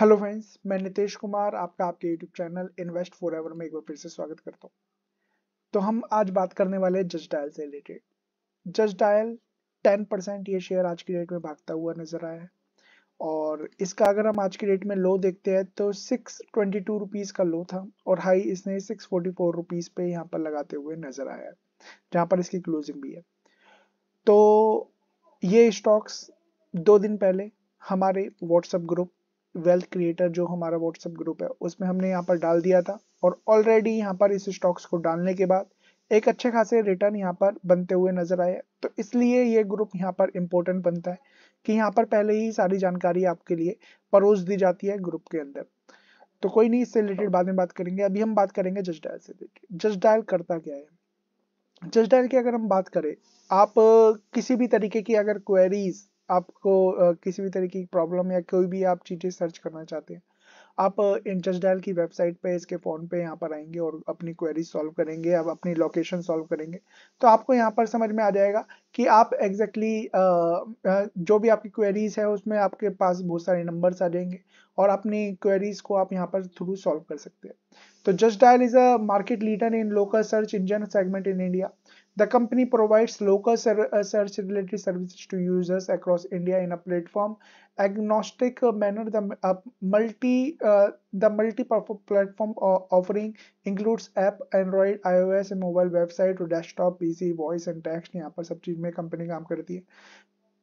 Hello friends मैं नितेश कुमार आपका आपके YouTube channel invest for ever में एक बार फिर से स्वागत करता हूँ तो हम आज बात करने वाले हैं जज डायल से related just dial ten percent ये शेयर आज की डेट में भागता हुआ नजर आया है और इसका अगर हम आज की डेट में लो देखते हैं तो सिक्स ट्वेंटी टू रुपीज़ का लो था और हाई इसने सिक्स फोर्टी फोर रुपीज़ पे यहाँ पर लगाते हुए नजर आया है जहाँ पर इसकी क्लोजिंग भी है तो ये स्टॉक्स दो दिन पहले हमारे व्हाट्सएप ग्रुप वेल्थ क्रिएटर जो हमारा व्हाट्सएप ग्रुप है उसमें हमने यहाँ पर डाल दिया था और ऑलरेडी यहाँ पर इस स्टॉक्स को डालने के बाद एक अच्छे खासे रिटर्न यहाँ पर बनते हुए नजर आए तो इसलिए ये ग्रुप यहाँ पर इम्पोर्टेंट बनता है कि यहाँ पर पहले ही सारी जानकारी आपके लिए परोस दी जाती है ग्रुप के अंदर तो कोई नहीं इससे रिलेटेड बाद में बात करेंगे अभी हम बात करेंगे जस्ट डायल से जस्ट डायल करता क्या है जस्ट डायल की अगर हम बात करें आप किसी भी तरीके की अगर क्वेरीज आपको किसी भी तरीके की प्रॉब्लम या कोई भी आप चीज़ें सर्च करना चाहते हैं आप इंटरेस्ट डायल की वेबसाइट पे इसके फ़ोन पे यहाँ पर आएंगे और अपनी क्वेरी सॉल्व करेंगे अब अपनी लोकेशन सॉल्व करेंगे तो आपको यहाँ पर समझ में आ जाएगा कि आप एग्जैक्टली exactly, जो भी आपकी क्वेरीज है उसमें आपके पास बहुत सारे नंबर्स आ जाएंगे और अपनी क्वेरीज को आप यहाँ पर थ्रू सॉल्व कर सकते हैं तो just dial is a market leader in local search engine segment in India The company provides local search related services to users across India in a platform agnostic manner. The multi uh, the multi platform offering includes app, Android, iOS, and mobile website to desktop pc voice and text यहाँ पर सब चीज में company काम करती है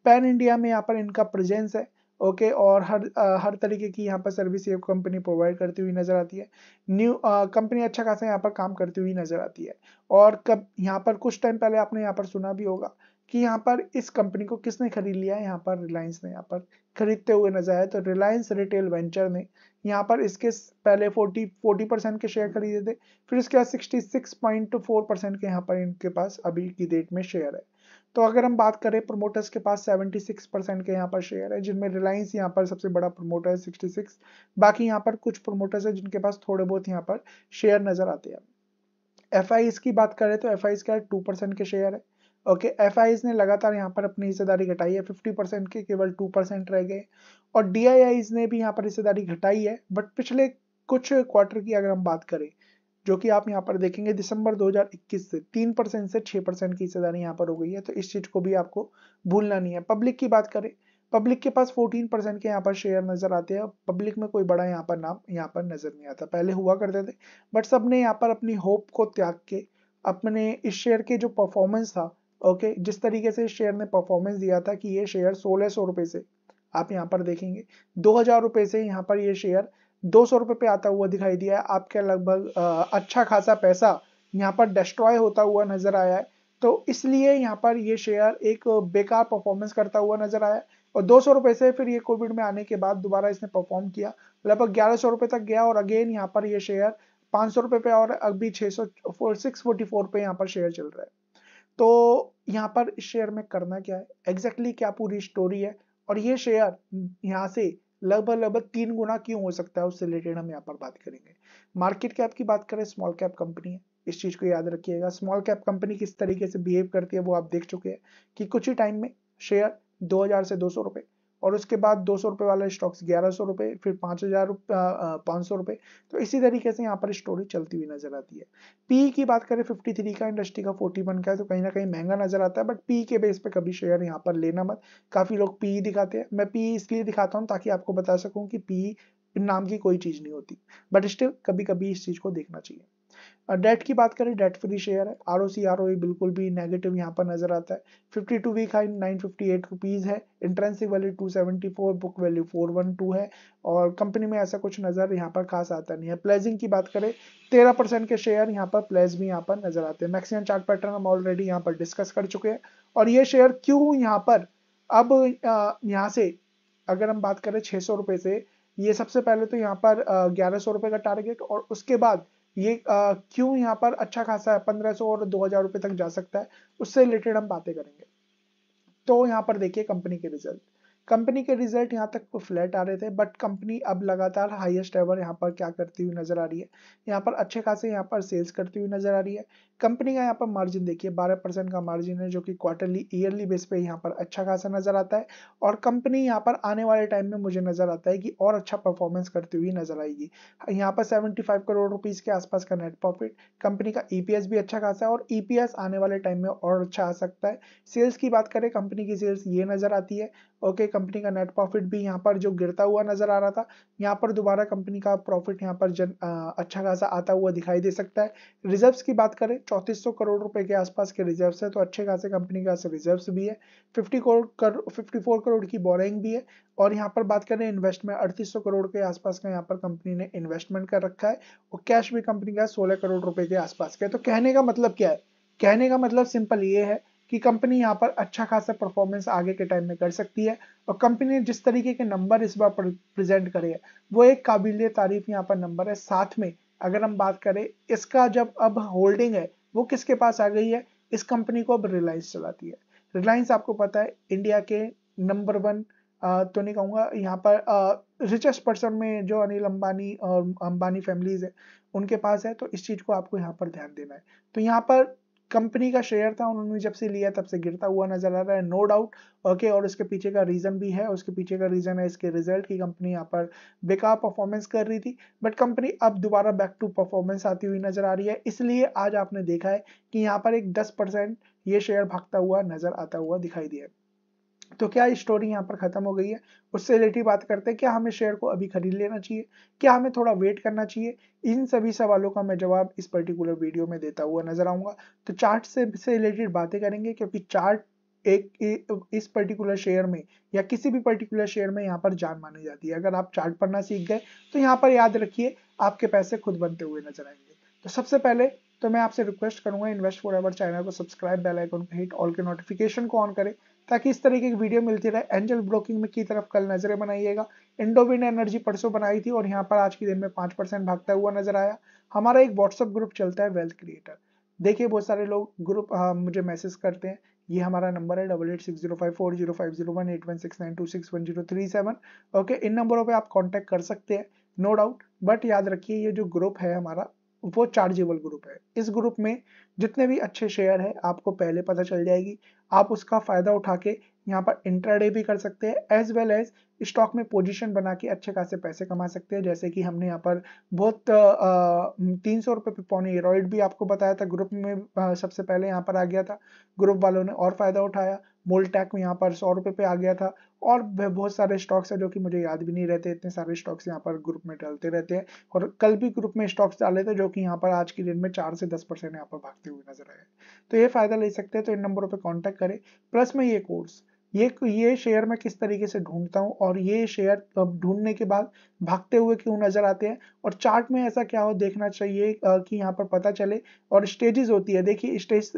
pan india में यहाँ पर इनका presence है ओके okay, और हर आ, हर तरीके की यहाँ पर सर्विस ये कंपनी प्रोवाइड करती हुई नज़र आती है न्यू कंपनी अच्छा खासा यहाँ पर काम करती हुई नज़र आती है और कब यहाँ पर कुछ टाइम पहले आपने यहाँ पर सुना भी होगा कि यहाँ पर इस कंपनी को किसने खरीद लिया है यहाँ पर रिलायंस ने यहाँ पर खरीदते हुए नजर आया तो रिलायंस रिटेल वेंचर ने यहाँ पर इसके पहले 40 40 परसेंट के शेयर खरीदे थे फिर इसके बाद 66.4 परसेंट के यहाँ पर इनके पास अभी की डेट में शेयर है तो अगर हम बात करें प्रोमोटर्स के पास 76 परसेंट के यहाँ पर शेयर है जिनमें रिलायंस यहाँ पर सबसे बड़ा प्रोमोटर है 66 बाकी यहाँ पर कुछ प्रोमोटर्स है जिनके पास थोड़े बहुत यहाँ पर शेयर नजर आते हैं एफ की बात करें तो एफ आई का टू परसेंट के शेयर है ओके एफ ने लगातार यहाँ पर अपनी हिस्सेदारी घटाई है फिफ्टी परसेंट के केवल टू परसेंट रह गए और डी ने भी यहाँ पर हिस्सेदारी घटाई है बट पिछले कुछ क्वार्टर की अगर हम बात करें जो कि आप यहाँ पर देखेंगे दिसंबर 2021 से तीन परसेंट से छः परसेंट की हिस्सेदारी यहाँ पर हो गई है तो इस चीज़ को भी आपको भूलना नहीं है पब्लिक की बात करें पब्लिक के पास 14 परसेंट के यहाँ पर शेयर नजर आते हैं पब्लिक में कोई बड़ा यहाँ पर नाम यहाँ पर नजर नहीं आता पहले हुआ करते थे बट सब ने यहाँ पर अपनी होप को त्याग के अपने इस शेयर के जो परफॉर्मेंस था ओके जिस तरीके से शेयर ने परफॉर्मेंस दिया था कि ये शेयर सोलह सौ रुपये से आप यहाँ पर देखेंगे दो हजार रुपये से यहाँ पर ये शेयर दो सौ रुपए पे आता हुआ दिखाई दिया है आपके लगभग अच्छा खासा पैसा यहाँ पर डिस्ट्रॉय होता हुआ नजर आया है तो इसलिए यहाँ पर ये शेयर एक बेकार परफॉर्मेंस करता हुआ नजर आया और दो सौ रुपए से फिर ये कोविड में आने के बाद दोबारा इसने परफॉर्म किया लगभग ग्यारह सौ रुपए तक गया और अगेन यहाँ पर ये शेयर पांच सौ रुपए पे और अभी छह सौ सिक्स फोर्टी फोर पे यहाँ पर शेयर चल रहा है तो यहाँ पर इस शेयर में करना क्या है एग्जैक्टली exactly क्या पूरी स्टोरी है और ये शेयर यहाँ से लगभग लगभग तीन गुना क्यों हो सकता है उससे रिलेटेड हम यहाँ पर बात करेंगे मार्केट कैप की बात करें स्मॉल कैप कंपनी है इस चीज को याद रखिएगा स्मॉल कैप कंपनी किस तरीके से बिहेव करती है वो आप देख चुके हैं कि कुछ ही टाइम में शेयर 2000 से 200 रुपए और उसके बाद दो सौ रुपए वाला स्टॉक्स ग्यारह सौ रुपए फिर पांच हज़ार पांच सौ रुपए तो इसी तरीके से यहाँ पर स्टोरी चलती हुई नजर आती है पी की बात करें फिफ्टी थ्री का इंडस्ट्री का फोर्टी वन का है तो कहीं ना कहीं महंगा नजर आता है बट पी के बेस पे कभी शेयर यहाँ पर लेना मत काफ़ी लोग पी दिखाते हैं मैं पी इसलिए दिखाता हूँ ताकि आपको बता सकूँ की पी नाम की कोई चीज़ नहीं होती बट स्टिल कभी कभी इस चीज़ को देखना चाहिए डेट की बात करें डेट फ्री शेयर है R O C R O बिल्कुल भी नेगेटिव यहाँ पर नजर आता है fifty two week high nine fifty eight rupees है intrinsic value two seventy four book value four one two है और कंपनी में ऐसा कुछ नज़र यहाँ पर खास आता नहीं है प्लेजिंग की बात करें तेरह परसेंट के शेयर यहाँ पर प्लेज भी यहाँ पर नजर आते हैं मैक्सिमम चार्ट पैटर्न हम ऑलरेडी यहाँ पर डिस्कस कर चुके हैं और ये शेयर क्यों यहाँ पर अब यहाँ से अगर हम बात करें छह सौ रुपए से ये सबसे पहले तो यहाँ पर ग्यारह सौ रुपए का टारगेट और उसके बाद ये क्यों यहाँ पर अच्छा खासा है पंद्रह सौ और दो हजार तक जा सकता है उससे रिलेटेड हम बातें करेंगे तो यहाँ पर देखिए कंपनी के रिजल्ट कंपनी के रिजल्ट यहाँ तक फ्लैट आ रहे थे बट कंपनी अब लगातार हाईएस्ट एवर यहाँ पर क्या करती हुई नजर आ रही है यहाँ पर अच्छे खासे यहाँ पर सेल्स करती हुई नजर आ रही है कंपनी का यहाँ पर मार्जिन देखिए 12 परसेंट का मार्जिन है जो कि क्वार्टरली ईयरली बेस पे यहाँ पर अच्छा खासा नजर आता है और कंपनी यहाँ पर आने वाले टाइम में मुझे नजर आता है कि और अच्छा परफॉर्मेंस करती हुई नजर आएगी यहाँ पर सेवेंटी करोड़ रुपीज के आसपास का नेट प्रॉफिट कंपनी का ईपीएस e भी अच्छा खासा है और ईपीएस e आने वाले टाइम में और अच्छा आ सकता है सेल्स की बात करें कंपनी की सेल्स ये नजर आती है ओके okay, कंपनी का नेट प्रॉफिट भी यहाँ पर जो गिरता हुआ नजर आ रहा था यहाँ पर दोबारा कंपनी का प्रॉफिट यहाँ पर जन आ, अच्छा खासा आता हुआ दिखाई दे सकता है रिजर्व्स की बात करें 3400 करोड़ रुपए के आसपास के रिजर्व्स है तो अच्छे खासे कंपनी का रिजर्व रिजर्व्स भी है फिफ्टी करोड़ कर फोर करोड़ की बोरिंग भी है और यहाँ पर बात करें इन्वेस्ट में अड़तीस करोड़ के आसपास का यहाँ पर कंपनी ने इन्वेस्टमेंट कर रखा है और कैश भी कंपनी का सोलह करोड़ रुपए के आसपास का है तो कहने का मतलब क्या है कहने का मतलब सिंपल ये है कि कंपनी यहाँ पर अच्छा खासा परफॉर्मेंस आगे के टाइम में कर सकती है और कंपनी ने जिस तरीके के नंबर इस बार प्रेजेंट करे है वो एक काबिल तारीफ यहाँ पर नंबर है साथ में अगर हम बात करें इसका जब अब होल्डिंग है वो किसके पास आ गई है इस कंपनी को अब रिलायंस चलाती है रिलायंस आपको पता है इंडिया के नंबर वन तो नहीं कहूँगा यहाँ पर रिचेस्ट पर्सन में जो अनिल अंबानी और अंबानी फैमिलीज है उनके पास है तो इस चीज़ को आपको यहाँ पर ध्यान देना है तो यहाँ पर कंपनी का शेयर था उन्होंने जब से लिया तब से गिरता हुआ नजर आ रहा है नो डाउट ओके और उसके पीछे का रीज़न भी है उसके पीछे का रीज़न है इसके रिजल्ट की कंपनी यहाँ पर बेकार परफॉर्मेंस कर रही थी बट कंपनी अब दोबारा बैक टू परफॉर्मेंस आती हुई नजर आ रही है इसलिए आज आपने देखा है कि यहाँ पर एक दस परसेंट ये शेयर भागता हुआ नजर आता हुआ दिखाई दिया तो क्या स्टोरी यहाँ पर खत्म हो गई है उससे रिलेटिव बात करते हैं क्या हमें शेयर को अभी खरीद लेना चाहिए क्या हमें थोड़ा वेट करना चाहिए इन सभी सवालों का मैं जवाब इस पर्टिकुलर वीडियो में देता हुआ नजर आऊंगा तो चार्ट से से रिलेटेड बातें करेंगे क्योंकि चार्ट एक इस पर्टिकुलर शेयर में या किसी भी पर्टिकुलर शेयर में यहाँ पर जान मानी जाती है अगर आप चार्ट पढ़ना सीख गए तो यहाँ पर याद रखिए आपके पैसे खुद बनते हुए नजर आएंगे तो सबसे पहले तो मैं आपसे रिक्वेस्ट करूंगा इन्वेस्ट फॉर एवर चैनल को सब्सक्राइब बेल आइकन को हिट ऑल के नोटिफिकेशन को ऑन करें ताकि इस तरीके की वीडियो मिलती रहे एंजल ब्रोकिंग में की तरफ कल नजरें बनाइएगा इंडोविन एनर्जी परसों बनाई थी और यहाँ पर आज के दिन में पांच परसेंट भागता हुआ नजर आया हमारा एक व्हाट्सअप ग्रुप चलता है वेल्थ क्रिएटर देखिए बहुत सारे लोग ग्रुप आ, हाँ, मुझे मैसेज करते हैं ये हमारा नंबर है double eight six zero five four zero five zero one eight one six nine two six one zero three seven okay इन नंबरों पे आप कांटेक्ट कर सकते हैं नो डाउट बट याद रखिए ये जो ग्रुप है हमारा वो चार्जेबल ग्रुप है इस ग्रुप में जितने भी अच्छे शेयर है आपको पहले पता चल जाएगी आप उसका फायदा उठा के यहाँ पर इंट्राडे भी कर सकते हैं एज वेल एज स्टॉक में पोजीशन बना के अच्छे खासे पैसे कमा सकते हैं जैसे कि हमने यहाँ पर बहुत तीन सौ रुपये पौने एरोइड भी आपको बताया था ग्रुप में आ, सबसे पहले यहाँ पर आ गया था ग्रुप वालों ने और फायदा उठाया मोलटैक में यहाँ पर सौ रुपये पे आ गया था और बहुत सारे स्टॉक्स है जो कि मुझे याद भी नहीं रहते इतने सारे स्टॉक्स यहाँ पर ग्रुप में डालते रहते हैं और कल भी ग्रुप में स्टॉक्स डाले थे जो कि यहाँ पर आज की डेट में चार से दस परसेंट यहाँ पर भागते हुए नजर आए तो ये फायदा ले सकते हैं तो इन नंबरों पर कॉन्टैक्ट करें प्लस में ये कोर्स ये ये शेयर मैं किस तरीके से ढूंढता हूँ और ये शेयर ढूंढने के बाद भागते हुए क्यों नजर आते हैं और चार्ट में ऐसा क्या हो देखना चाहिए कि यहाँ पर पता चले और स्टेजेस होती है देखिए stage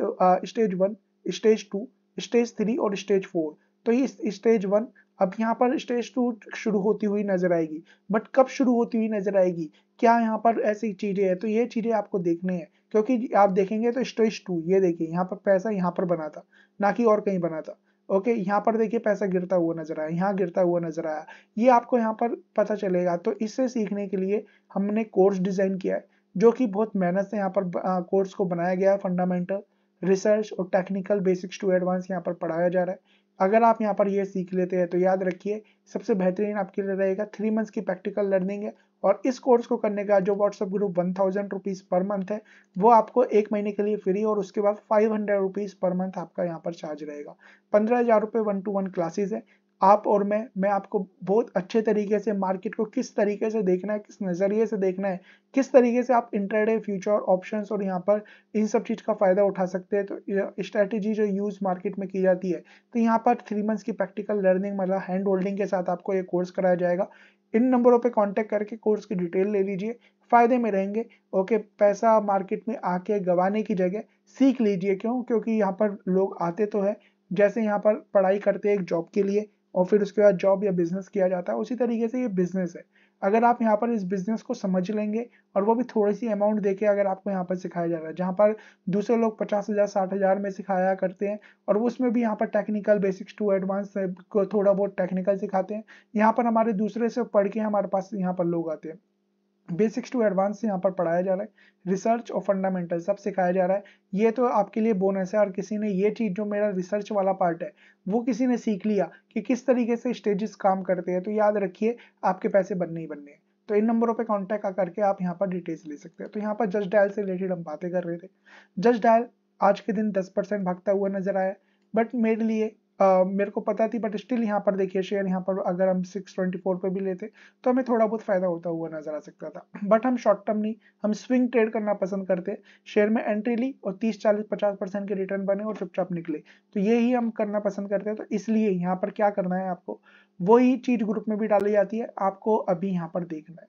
stage one stage two stage three और स्टेज फोर तो ये स्टेज वन अब यहाँ पर स्टेज टू शुरू होती हुई नजर आएगी बट कब शुरू होती हुई नजर आएगी क्या यहाँ पर ऐसी चीजें हैं तो ये चीजें आपको देखने हैं क्योंकि आप देखेंगे तो स्टेज टू ये देखिए यहाँ पर पैसा यहाँ पर बना था ना कि और कहीं बना था ओके यहाँ पर देखिए पैसा गिरता हुआ नजर आया यहाँ गिरता हुआ नजर आया ये आपको यहाँ पर पता चलेगा तो इससे सीखने के लिए हमने कोर्स डिजाइन किया है जो कि बहुत मेहनत से यहाँ पर कोर्स को बनाया गया है फंडामेंटल रिसर्च और टेक्निकल बेसिक्स टू एडवांस यहाँ पर पढ़ाया जा रहा है अगर आप यहाँ पर ये सीख लेते हैं तो याद रखिए सबसे बेहतरीन आपके लिए रहेगा थ्री मंथ्स की प्रैक्टिकल लर्निंग है और इस कोर्स को करने का जो WhatsApp group one thousand rupees per month है वो आपको एक महीने के लिए फ्री और उसके बाद five hundred rupees per month आपका यहाँ पर चार्ज रहेगा पंद्रह हज़ार रुपये वन टू वन क्लासेज है आप और मैं मैं आपको बहुत अच्छे तरीके से मार्केट को किस तरीके से देखना है किस नज़रिए से देखना है किस तरीके से आप इंटरडे फ्यूचर ऑप्शंस और यहाँ पर इन सब चीज़ का फ़ायदा उठा सकते हैं तो स्ट्रेटेजी जो यूज़ मार्केट में की जाती है तो यहाँ पर थ्री मंथ्स की प्रैक्टिकल लर्निंग मतलब हैंड होल्डिंग के साथ आपको ये कोर्स कराया जाएगा इन नंबरों पर कॉन्टेक्ट करके कोर्स की डिटेल ले लीजिए फ़ायदे में रहेंगे ओके पैसा मार्केट में आके गवाने की जगह सीख लीजिए क्यों क्योंकि यहाँ पर लोग आते तो है जैसे यहाँ पर पढ़ाई करते हैं एक जॉब के लिए और फिर उसके बाद जॉब या बिजनेस किया जाता है उसी तरीके से ये बिजनेस है अगर आप यहाँ पर इस बिजनेस को समझ लेंगे और वो भी थोड़ी सी अमाउंट देके अगर आपको यहाँ पर सिखाया जा रहा है जहाँ पर दूसरे लोग पचास हज़ार साठ हज़ार में सिखाया करते हैं और उसमें भी यहाँ पर टेक्निकल बेसिक्स टू एडवांस को थोड़ा बहुत टेक्निकल सिखाते हैं यहाँ पर हमारे दूसरे से पढ़ के हमारे पास यहाँ पर लोग आते हैं बेसिक्स टू एडवांस यहाँ पर पढ़ाया जा रहा है रिसर्च और फंडामेंटल सब सिखाया जा रहा है ये तो आपके लिए बोनस है और किसी ने ये चीज़ जो मेरा रिसर्च वाला पार्ट है वो किसी ने सीख लिया कि किस तरीके से स्टेजेस काम करते हैं तो याद रखिए आपके पैसे बनने ही बनने हैं तो इन नंबरों पे कांटेक्ट करके आप यहाँ पर डिटेल्स ले सकते हैं तो यहाँ पर जज डायल से रिलेटेड हम बातें कर रहे थे जज डायल आज के दिन दस परसेंट भागता हुआ नजर आया बट मेरे लिए मेरे को पता थी बट स्टिल यहाँ पर देखिए शेयर यहाँ पर अगर हम 624 पे भी लेते तो हमें थोड़ा बहुत फायदा होता हुआ नजर आ सकता था बट हम शॉर्ट टर्म नहीं हम स्विंग ट्रेड करना पसंद करते शेयर में एंट्री ली और 30 40 50 परसेंट के रिटर्न बने और चुपचाप निकले तो यही हम करना पसंद करते हैं तो इसलिए यहाँ पर क्या करना है आपको वही चीज ग्रुप में भी डाली जाती है आपको अभी यहाँ पर देखना है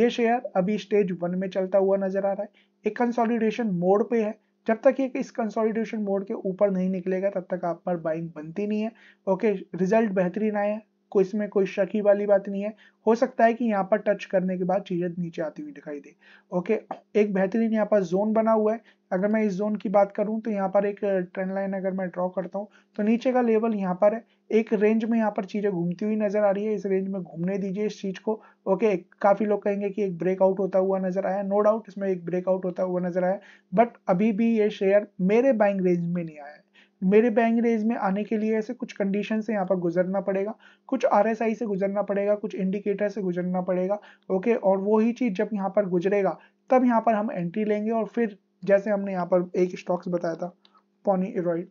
ये शेयर अभी स्टेज वन में चलता हुआ नजर आ रहा है एक कंसोलिडेशन मोड पे है जब तक ये इस कंसोलिडेशन मोड के ऊपर नहीं निकलेगा तब तक आप पर बाइंग बनती नहीं है ओके रिजल्ट बेहतरीन आए इसमें कोई शकी वाली बात नहीं है हो सकता है कि यहाँ पर टच करने के बाद चीज़ें नीचे आती हुई दिखाई दे ओके एक बेहतरीन यहाँ पर जोन बना हुआ है अगर मैं इस जोन की बात करूँ तो यहाँ पर एक ट्रेंड लाइन अगर मैं ड्रॉ करता हूँ तो नीचे का लेवल यहाँ पर है एक रेंज में यहाँ पर चीज़ें घूमती हुई नजर आ रही है इस रेंज में घूमने दीजिए इस चीज़ को ओके काफ़ी लोग कहेंगे कि एक ब्रेकआउट होता हुआ नजर आया नो डाउट इसमें एक ब्रेकआउट होता हुआ नजर आया बट अभी भी ये शेयर मेरे बाइंग रेंज में नहीं आया मेरे बैंक रेंज में आने के लिए ऐसे कुछ कंडीशन से यहाँ पर गुजरना पड़ेगा कुछ आर से गुजरना पड़ेगा कुछ इंडिकेटर से गुजरना पड़ेगा ओके और वही चीज़ जब यहाँ पर गुजरेगा तब यहाँ पर हम एंट्री लेंगे और फिर जैसे हमने यहाँ पर एक स्टॉक्स बताया था पॉनी एरॉइड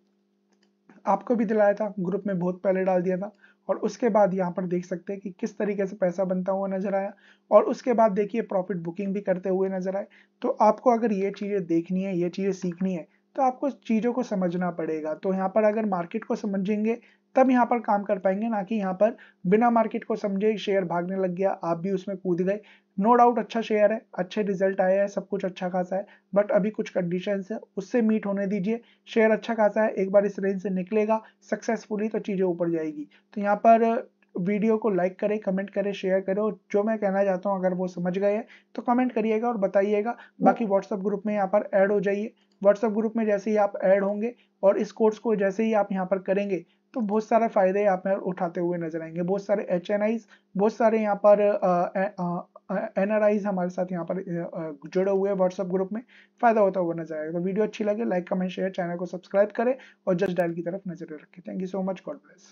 आपको भी दिलाया था ग्रुप में बहुत पहले डाल दिया था और उसके बाद यहाँ पर देख सकते हैं कि किस तरीके से पैसा बनता हुआ नजर आया और उसके बाद देखिए प्रॉफिट बुकिंग भी करते हुए नजर आए तो आपको अगर ये चीज़ें देखनी है ये चीज़ें सीखनी है तो आपको चीज़ों को समझना पड़ेगा तो यहाँ पर अगर मार्केट को समझेंगे तब यहाँ पर काम कर पाएंगे ना कि यहाँ पर बिना मार्केट को समझे शेयर भागने लग गया आप भी उसमें कूद गए नो डाउट अच्छा शेयर है अच्छे रिजल्ट आया है सब कुछ अच्छा खासा है बट अभी कुछ कंडीशंस है उससे मीट होने दीजिए शेयर अच्छा खासा है एक बार इस रेंज से निकलेगा सक्सेसफुली तो चीज़ें ऊपर जाएगी तो यहाँ पर वीडियो को लाइक करें कमेंट करें शेयर करें और जो मैं कहना चाहता हूँ अगर वो समझ गए हैं तो कमेंट करिएगा और बताइएगा बाकी व्हाट्सएप ग्रुप में यहाँ पर ऐड हो जाइए व्हाट्सएप ग्रुप में जैसे ही आप ऐड होंगे और इस कोर्स को जैसे ही आप यहाँ पर करेंगे तो बहुत सारे फायदे आप यहाँ उठाते हुए नजर आएंगे बहुत सारे एच बहुत सारे यहाँ पर एन हमारे साथ यहाँ पर जुड़े हुए व्हाट्सएप ग्रुप में फायदा होता हुआ नजर आएगा तो वीडियो अच्छी लगे लाइक कमेंट शेयर चैनल को सब्सक्राइब करें और जस्ट डायल की तरफ नजर रखें thank you so much God bless